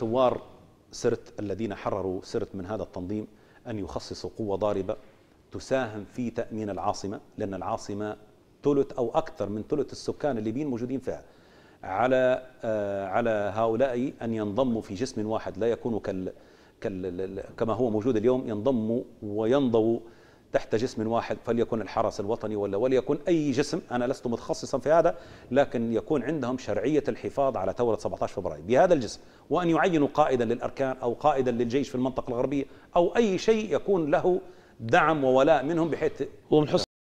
ثوار سرت الذين حرروا سرت من هذا التنظيم أن يخصصوا قوة ضاربة تساهم في تأمين العاصمة لأن العاصمة ثلث أو أكثر من ثلث السكان الليبيين موجودين فيها على آه، على هؤلاء أن ينضموا في جسم واحد لا يكونوا كال كما هو موجود اليوم ينضموا وينضووا تحت جسم واحد فليكن الحرس الوطني ولا وليكن أي جسم أنا لست متخصصا في هذا لكن يكون عندهم شرعية الحفاظ على ثورة 17 فبراير بهذا الجسم وأن يعينوا قائدا للأركان أو قائدا للجيش في المنطقة الغربية أو أي شيء يكون له دعم وولاء منهم بحيث ومن